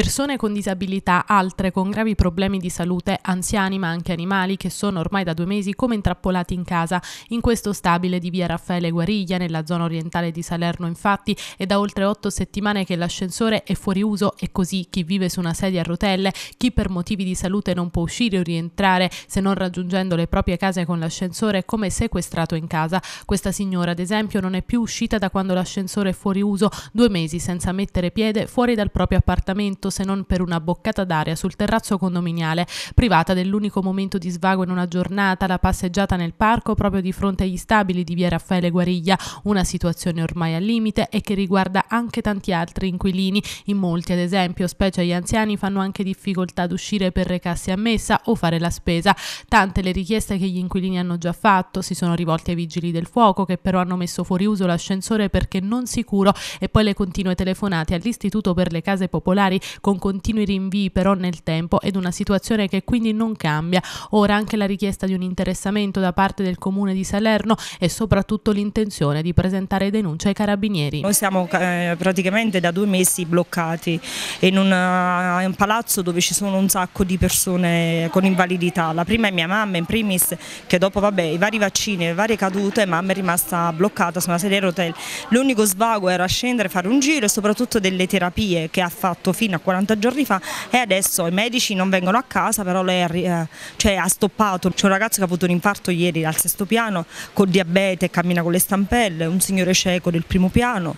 persone con disabilità, altre con gravi problemi di salute, anziani ma anche animali che sono ormai da due mesi come intrappolati in casa, in questo stabile di via Raffaele Guariglia nella zona orientale di Salerno infatti è da oltre otto settimane che l'ascensore è fuori uso e così chi vive su una sedia a rotelle, chi per motivi di salute non può uscire o rientrare se non raggiungendo le proprie case con l'ascensore è come sequestrato in casa. Questa signora ad esempio non è più uscita da quando l'ascensore è fuori uso, due mesi senza mettere piede fuori dal proprio appartamento altro se non per una boccata d'aria sul terrazzo condominiale, privata dell'unico momento di svago in una giornata, la passeggiata nel parco proprio di fronte agli stabili di via Raffaele Guariglia, una situazione ormai al limite e che riguarda anche tanti altri inquilini. In molti, ad esempio, specie gli anziani, fanno anche difficoltà ad uscire per recarsi a messa o fare la spesa. Tante le richieste che gli inquilini hanno già fatto, si sono rivolte ai vigili del fuoco che però hanno messo fuori uso l'ascensore perché non sicuro e poi le continue telefonate all'Istituto per le case popolari con continui rinvii però nel tempo ed una situazione che quindi non cambia. Ora anche la richiesta di un interessamento da parte del comune di Salerno e soprattutto l'intenzione di presentare denuncia ai carabinieri. Noi siamo eh, praticamente da due mesi bloccati in un, uh, un palazzo dove ci sono un sacco di persone con invalidità. La prima è mia mamma in primis che dopo vabbè, i vari vaccini e le varie cadute mamma è rimasta bloccata su una sedia a rotelle. L'unico svago era scendere, fare un giro e soprattutto delle terapie che ha fatto fino a 40 giorni fa e adesso i medici non vengono a casa però lei è, eh, cioè, ha stoppato, c'è un ragazzo che ha avuto un infarto ieri al sesto piano con diabete, cammina con le stampelle, un signore cieco del primo piano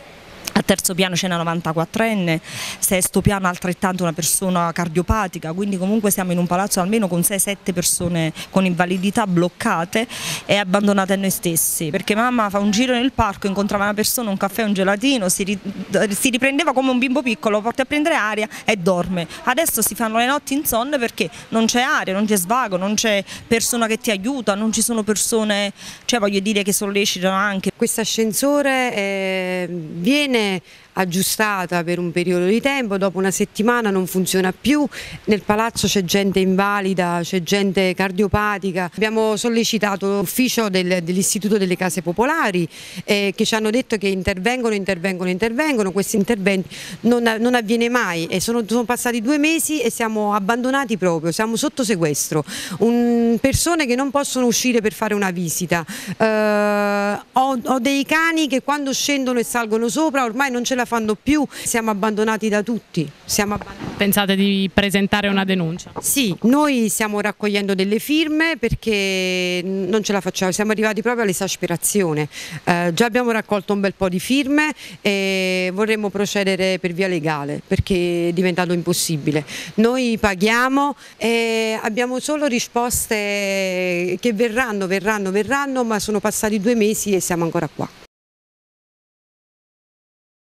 a terzo piano c'è una 94enne, sesto piano altrettanto una persona cardiopatica, quindi comunque siamo in un palazzo almeno con 6-7 persone con invalidità bloccate e abbandonate a noi stessi, perché mamma fa un giro nel parco, incontrava una persona, un caffè, un gelatino, si, riprendeva come un bimbo piccolo, porta a prendere aria e dorme. Adesso si fanno le notti insonne perché non c'è aria, non c'è svago, non c'è persona che ti aiuta, non ci sono persone, cioè voglio dire che sollecitano anche. Questo ascensore eh, viene aggiustata per un periodo di tempo, dopo una settimana non funziona più, nel palazzo c'è gente invalida, c'è gente cardiopatica, abbiamo sollecitato l'ufficio del, dell'Istituto delle Case Popolari eh, che ci hanno detto che intervengono, intervengono, intervengono, questi interventi non, non avviene mai e sono, sono, passati due mesi e siamo abbandonati proprio, siamo sotto sequestro, un, persone che non possono uscire per fare una visita, eh, ho, ho dei cani che quando scendono e salgono sopra ormai ormai non ce la fanno più, siamo abbandonati da tutti. Abbandonati. Pensate di presentare una denuncia? Sì, noi stiamo raccogliendo delle firme perché non ce la facciamo, siamo arrivati proprio all'esasperazione. Eh, già abbiamo raccolto un bel po' di firme e vorremmo procedere per via legale perché è diventato impossibile. Noi paghiamo e abbiamo solo risposte che verranno, verranno, verranno, ma sono passati due mesi e siamo ancora qua.